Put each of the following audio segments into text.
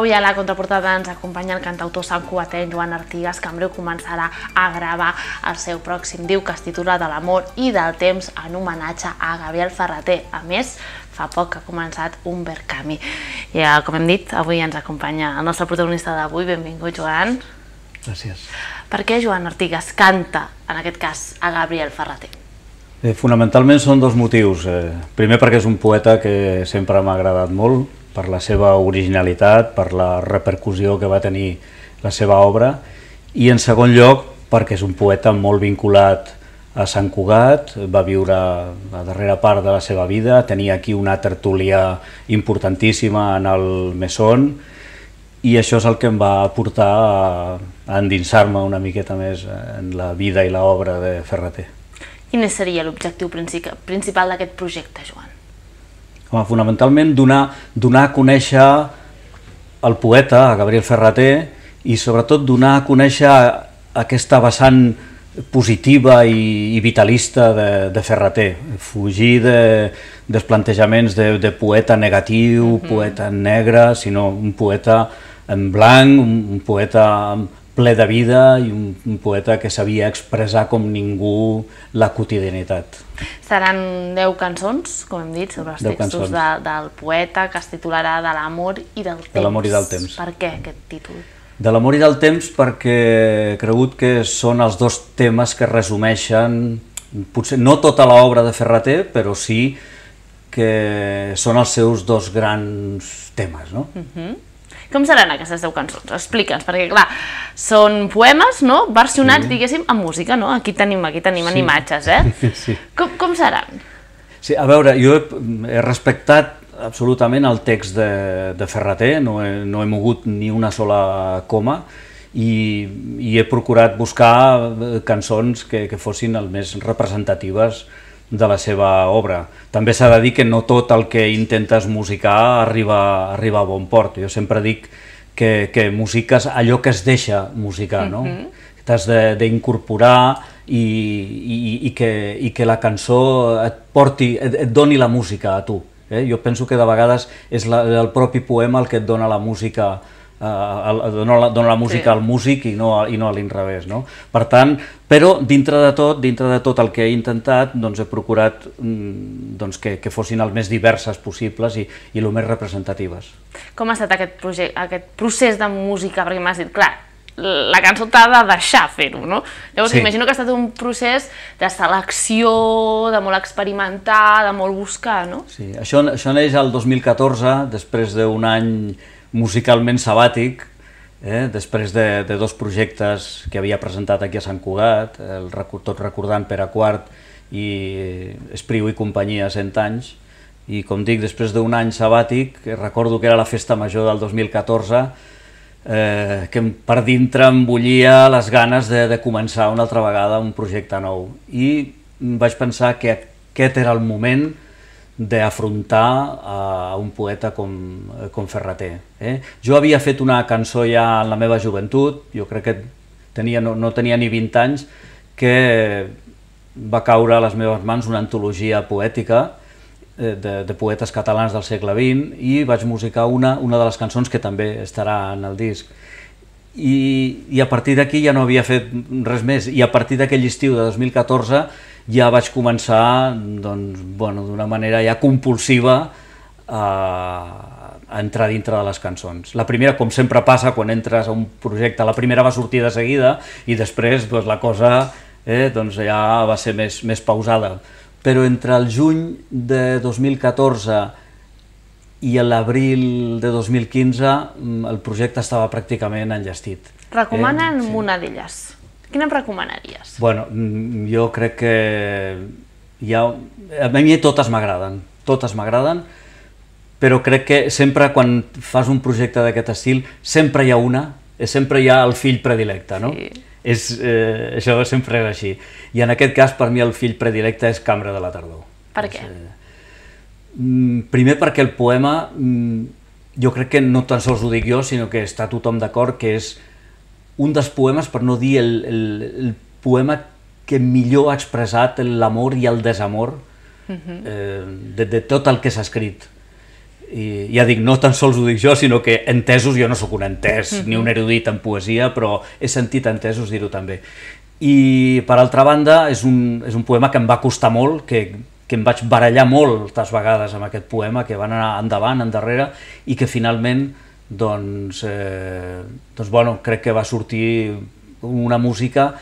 Avui a la contraportada ens acompanya el cantautor Sant santcuatent Joan Artigas, que en breu començarà a gravar el seu pròxim diu que es titula De l'amor i del temps en homenatge a Gabriel Ferreter. A més, fa poc que ha començat un verd I eh, com hem dit, avui ens acompanya el nostre protagonista d'avui. Benvingut, Joan. Gràcies. Per què Joan Artigas canta, en aquest cas, a Gabriel Ferreter? Eh, fonamentalment són dos motius. Eh, primer perquè és un poeta que sempre m'ha agradat molt, per la seva originalitat, per la repercussió que va tenir la seva obra, i en segon lloc perquè és un poeta molt vinculat a Sant Cugat, va viure la darrera part de la seva vida, tenia aquí una tertúlia importantíssima en el Mesón, i això és el que em va portar a, a endinsar-me una miqueta més en la vida i l'obra de Ferreter. Quin seria l'objectiu principal d'aquest projecte, Joan? Home, fonamentalment donar, donar a conèixer el poeta, a Gabriel Ferrater, i sobretot donar a conèixer aquesta vessant positiva i, i vitalista de, de Ferrater, fugir de, dels plantejaments de, de poeta negatiu, mm -hmm. poeta negre, sinó un poeta en blanc, un, un poeta amb, ple de vida i un, un poeta que sabia expressar com ningú la quotidianitat. Seran 10 cançons, com hem dit, sobre els textos de, del poeta, que es titularà De l'amor i del temps. De l'amor i del temps. Per què aquest títol? De l'amor i del temps perquè he cregut que són els dos temes que resumeixen potser no tota l'obra de Ferrater, però sí que són els seus dos grans temes, no? Uh mhm. -huh. Com seran aquestes 10 cançons? Explica'ns, perquè clar, són poemes, no?, versionats, sí. diguéssim, amb música, no? Aquí tenim, aquí tenim sí. imatges, eh? Sí. Com, com seran? Sí, a veure, jo he, he respectat absolutament el text de, de Ferrater, no he, no he mogut ni una sola coma, i, i he procurat buscar eh, cançons que, que fossin el més representatives de la seva obra. També s'ha de dir que no tot el que intentes musicar arriba, arriba a bon port. Jo sempre dic que, que musiques allò que es deixa musicar, no? Uh mhm. -huh. T'has d'incorporar i, i, i, que, i que la cançó et porti, et, et doni la música a tu. Eh? Jo penso que de vegades és la, el propi poema el que et dona la música a eh, dona, la, la música sí. al músic i no, i no a l'inrevés. No? Per tant, però dintre de tot, dintre de tot el que he intentat, doncs he procurat mm, doncs, que, que fossin el més diverses possibles i, i el més representatives. Com ha estat aquest, projecte, aquest procés de música? Perquè m'has dit, clar, la cançó t'ha de deixar fer-ho, no? Llavors sí. imagino que ha estat un procés de selecció, de molt experimentar, de molt buscar, no? Sí, això, això neix al 2014, després d'un any musicalment sabàtic, eh? després de, de dos projectes que havia presentat aquí a Sant Cugat, el, tot recordant per a quart i Espriu i companyia 100 anys, i com dic, després d'un any sabàtic, recordo que era la festa major del 2014, eh, que per dintre em bullia les ganes de, de començar una altra vegada un projecte nou. I vaig pensar que aquest era el moment d'afrontar a un poeta com, com Ferreter. Eh? Jo havia fet una cançó ja en la meva joventut, jo crec que tenia, no, no tenia ni 20 anys, que va caure a les meves mans una antologia poètica eh, de, de poetes catalans del segle XX i vaig musicar una, una de les cançons que també estarà en el disc. I, i a partir d'aquí ja no havia fet res més i a partir d'aquell estiu de 2014 ja vaig començar d'una doncs, bueno, manera ja compulsiva a, entrar dintre de les cançons. La primera, com sempre passa quan entres a un projecte, la primera va sortir de seguida i després doncs, la cosa eh, doncs ja va ser més, més pausada. Però entre el juny de 2014 i l'abril de 2015 mm, el projecte estava pràcticament enllestit. Recomanen eh, sí. una d'elles. Quina em recomanaries? Bueno, mm, jo crec que ja, ha... a mi totes m'agraden, totes m'agraden, però crec que sempre quan fas un projecte d'aquest estil sempre hi ha una, eh, sempre hi ha el fill predilecte, no? Sí. És, eh, això sempre és així. I en aquest cas, per mi, el fill predilecte és Cambra de la tardor. Per què? És, eh, mm, primer perquè el poema, mm, jo crec que no tan sols ho dic jo, sinó que està tothom d'acord que és un dels poemes, per no dir el, el, el poema que millor ha expressat l'amor i el desamor uh mhm. -huh. eh, de, de tot el que s'ha escrit i ja dic, no tan sols ho dic jo, sinó que entesos, jo no sóc un entès, ni un mm-hmm. erudit en poesia, però he sentit entesos dir-ho també. I, per altra banda, és un, és un poema que em va costar molt, que, que em vaig barallar moltes vegades amb aquest poema, que van anar endavant, endarrere, i que finalment, doncs, eh, doncs bueno, crec que va sortir una música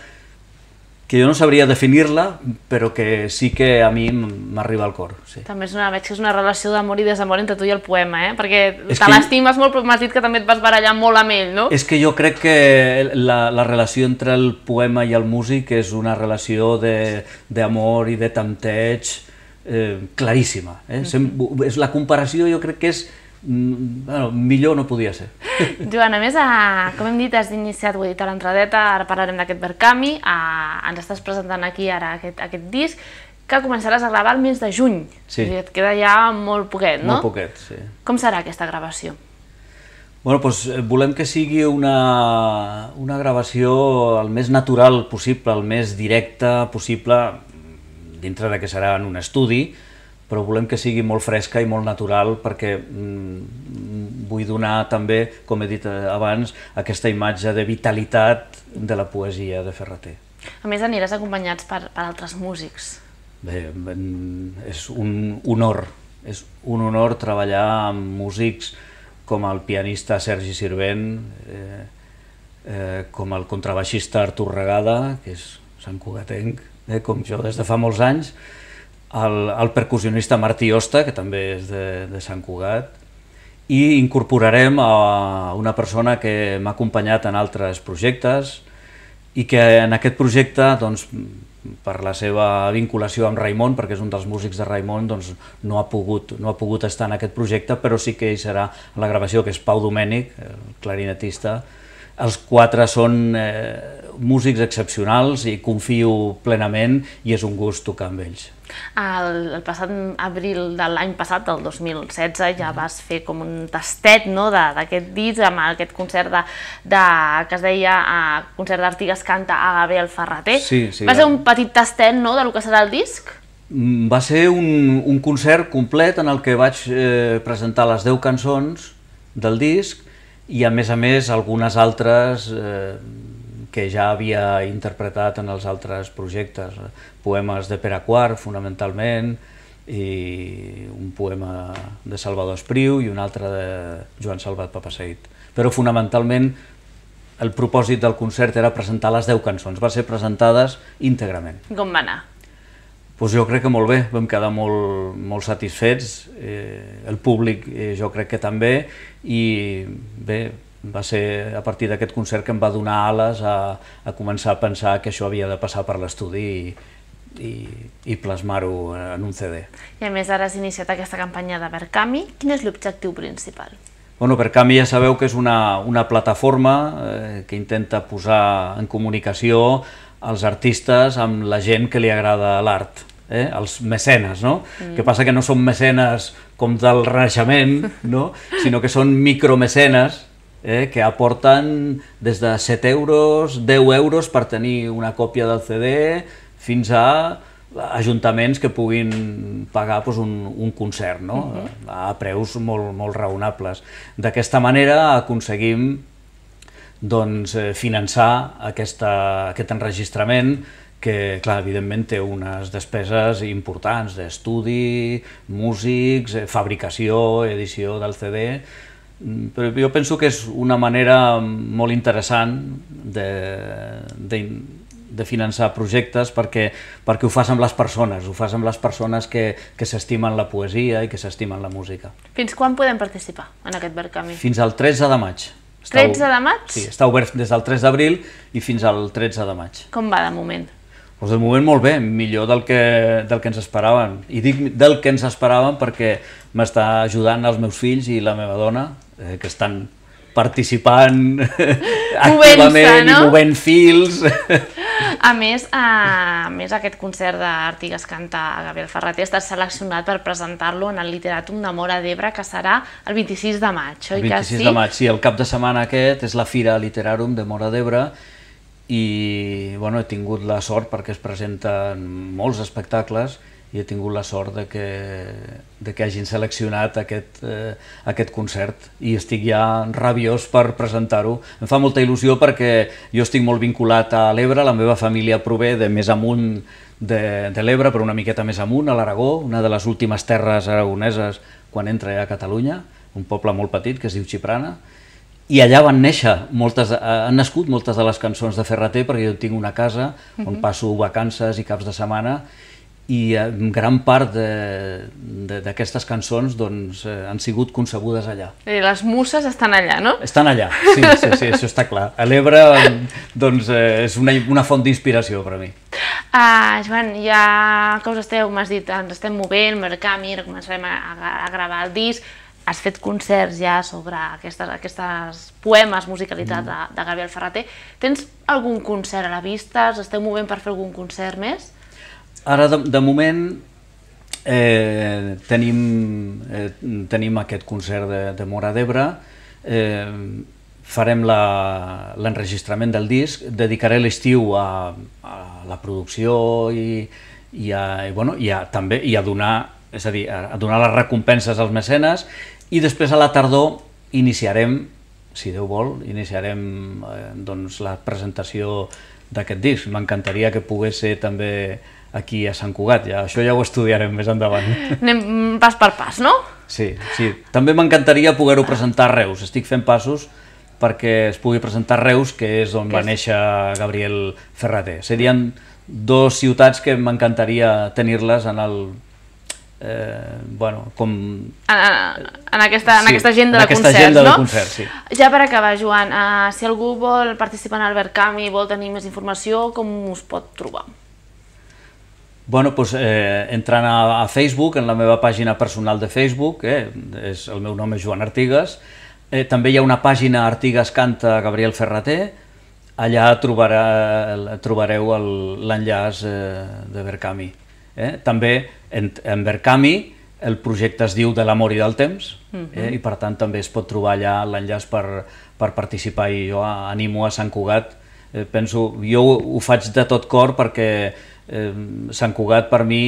que jo no sabria definir-la, però que sí que a mi m'arriba al cor. Sí. També és una, veig que és una relació d'amor i desamor entre tu i el poema, eh? perquè és te l'estimes molt, però m'has dit que també et vas barallar molt amb ell, no? És que jo crec que la, la relació entre el poema i el músic és una relació d'amor i de tanteig eh, claríssima. Eh? Mm -hmm. És la comparació jo crec que és Mm, bueno, millor no podia ser. Joan, a més, a, com hem dit, has iniciat, ho he dit a l'entradeta, ara parlarem d'aquest Verkami, a, ens estàs presentant aquí ara aquest, aquest disc, que començaràs a gravar el mes de juny. Sí. O sigui, et queda ja molt poquet, no? Molt poquet, sí. Com serà aquesta gravació? Bueno, doncs eh, volem que sigui una, una gravació el més natural possible, el més directa possible, dintre de que serà en un estudi, però volem que sigui molt fresca i molt natural perquè mm, vull donar també, com he dit eh, abans, aquesta imatge de vitalitat de la poesia de Ferreter. A més, aniràs acompanyats per, per altres músics. Bé, és un honor, és un honor treballar amb músics com el pianista Sergi Sirvent, eh, eh, com el contrabaixista Artur Regada, que és Sant Cugatenc, eh, com jo des de fa molts anys, el, el percussionista Martí Osta, que també és de, de Sant Cugat, i incorporarem a una persona que m'ha acompanyat en altres projectes i que en aquest projecte, doncs, per la seva vinculació amb Raimon, perquè és un dels músics de Raimon, doncs, no, ha pogut, no ha pogut estar en aquest projecte, però sí que hi serà a la gravació, que és Pau Domènic, el clarinetista, els quatre són eh, músics excepcionals i confio plenament i és un gust tocar amb ells. El, el passat abril de l'any passat, del 2016, ja vas fer com un tastet no, d'aquest disc amb aquest concert de, de, que es deia a eh, concert d'Artigues Canta a el Ferreter. Sí, sí, va ser un petit tastet no, del que serà el disc? Mm, va ser un, un concert complet en el que vaig eh, presentar les 10 cançons del disc i a més a més algunes altres eh, que ja havia interpretat en els altres projectes, poemes de Pere Quart, fonamentalment, i un poema de Salvador Espriu i un altre de Joan Salvat Papaseit. Però fonamentalment el propòsit del concert era presentar les 10 cançons, va ser presentades íntegrament. Com va anar? pues jo crec que molt bé, vam quedar molt, molt satisfets, eh, el públic eh, jo crec que també, i bé, va ser a partir d'aquest concert que em va donar ales a, a començar a pensar que això havia de passar per l'estudi i, i, i plasmar-ho en un CD. I a més ara has iniciat aquesta campanya de Verkami, quin és l'objectiu principal? Bueno, Verkami ja sabeu que és una, una plataforma eh, que intenta posar en comunicació els artistes amb la gent que li agrada l'art, eh? els mecenes, no? Mm. Que passa que no són mecenes com del Renaixement, no? sinó que són micromecenes eh? que aporten des de 7 euros, 10 euros per tenir una còpia del CD, fins a ajuntaments que puguin pagar doncs, un, un concert no? uh mm-hmm. -huh. a preus molt, molt raonables. D'aquesta manera aconseguim doncs, eh, finançar aquesta, aquest enregistrament que, clar, evidentment té unes despeses importants d'estudi, músics, eh, fabricació, edició del CD, mm, però jo penso que és una manera molt interessant de, de, de finançar projectes perquè, perquè ho fas amb les persones, ho fas amb les persones que, que s'estimen la poesia i que s'estimen la música. Fins quan podem participar en aquest Barcamp? Fins al 13 de maig. Està 13 de maig? Sí, està obert des del 3 d'abril i fins al 13 de maig. Com va de moment? Pues doncs de moment molt bé, millor del que, del que ens esperaven. I dic del que ens esperaven perquè m'està ajudant els meus fills i la meva dona, eh, que estan participant activament no? i movent fils. A més, a més aquest concert d'Artigas canta a Gabriel Ferrater està seleccionat per presentar-lo en el Literatum de Mora d'Ebre, que serà el 26 de maig, oi? El 26 sí? de maig, sí, el cap de setmana aquest és la Fira Literarum de Mora d'Ebre, i bueno, he tingut la sort perquè es presenten molts espectacles i he tingut la sort de que, de que hagin seleccionat aquest, eh, aquest concert i estic ja rabiós per presentar-ho. Em fa molta il·lusió perquè jo estic molt vinculat a l'Ebre, la meva família prové de més amunt de, de l'Ebre, però una miqueta més amunt, a l'Aragó, una de les últimes terres aragoneses quan entra ja a Catalunya, un poble molt petit que es diu Xiprana, i allà van néixer, moltes, eh, han nascut moltes de les cançons de Ferreter, perquè jo tinc una casa on passo vacances i caps de setmana, i eh, gran part d'aquestes cançons doncs, eh, han sigut concebudes allà. I les muses estan allà, no? Estan allà, sí, sí, sí això està clar. A l'Ebre doncs, eh, és una, una font d'inspiració per a mi. Ah, Joan, ja que us esteu, m'has dit, ens estem movent, mercant, mira, començarem a, a gravar el disc, has fet concerts ja sobre aquestes, aquestes poemes musicalitzats mm. de, de Gabriel Ferrater. Tens algun concert a la vista? Us esteu movent per fer algun concert més? Ara, de, de moment, eh, tenim, eh, tenim aquest concert de, de Mora d'Ebre, eh, farem l'enregistrament del disc, dedicaré l'estiu a, a la producció i, i, a, i, bueno, i a, també i a donar, és a dir, a, donar les recompenses als mecenes i després a la tardor iniciarem, si Déu vol, iniciarem eh, doncs, la presentació d'aquest disc. M'encantaria que pogués ser també aquí a Sant Cugat. Ja, això ja ho estudiarem més endavant. Anem pas per pas, no? Sí, sí. També m'encantaria poder-ho presentar a Reus. Estic fent passos perquè es pugui presentar a Reus, que és on que va és? néixer Gabriel Ferrater. Serien dos ciutats que m'encantaria tenir-les en el eh, bueno, com... En, en, aquesta, sí, en aquesta agenda en aquesta de concerts, agenda no? De concert, sí. Ja per acabar, Joan, eh, si algú vol participar en el Verkami i vol tenir més informació, com us pot trobar? Bueno, doncs, eh, entrant a, a Facebook, en la meva pàgina personal de Facebook, eh, és, el meu nom és Joan Artigas, eh, també hi ha una pàgina Artigas Canta Gabriel Ferrater, allà trobarà, trobareu l'enllaç eh, de Berkami. Eh? També en, en Berkami el projecte es diu De l'amor i del temps, uh -huh. eh? Mhm. i per tant també es pot trobar allà l'enllaç per, per participar, i jo animo a Sant Cugat, eh, penso, jo ho, ho faig de tot cor perquè eh, Sant Cugat per mi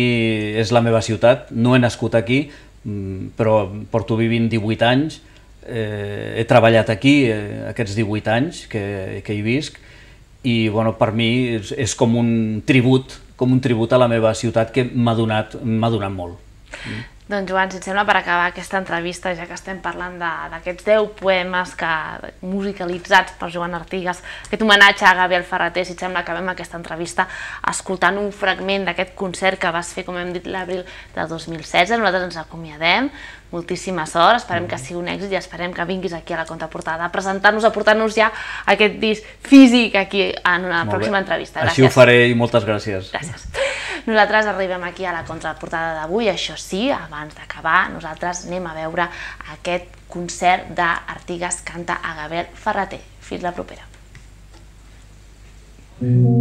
és la meva ciutat, no he nascut aquí, mm, però porto vivint 18 anys, eh, he treballat aquí eh, aquests 18 anys que, que hi visc i bueno, per mi és, és com un tribut, com un tribut a la meva ciutat que m'ha donat, donat molt. Mm. Doncs Joan, si et sembla, per acabar aquesta entrevista, ja que estem parlant d'aquests 10 poemes que, musicalitzats per Joan Artigas, aquest homenatge a Gabriel Ferreter, si et sembla, acabem aquesta entrevista escoltant un fragment d'aquest concert que vas fer, com hem dit, l'abril de 2016. Nosaltres ens acomiadem, moltíssima sort, esperem que sigui un èxit i esperem que vinguis aquí a la contraportada a presentar-nos, a portar-nos ja aquest disc físic aquí en una pròxima entrevista. Gràcies. Així ho faré i moltes gràcies. Gràcies. Nosaltres arribem aquí a la contraportada d'avui, això sí, abans d'acabar, nosaltres anem a veure aquest concert d'Artigas Canta a Gabel Ferreter. Fins la propera. Mm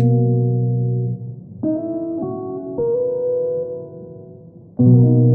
-hmm.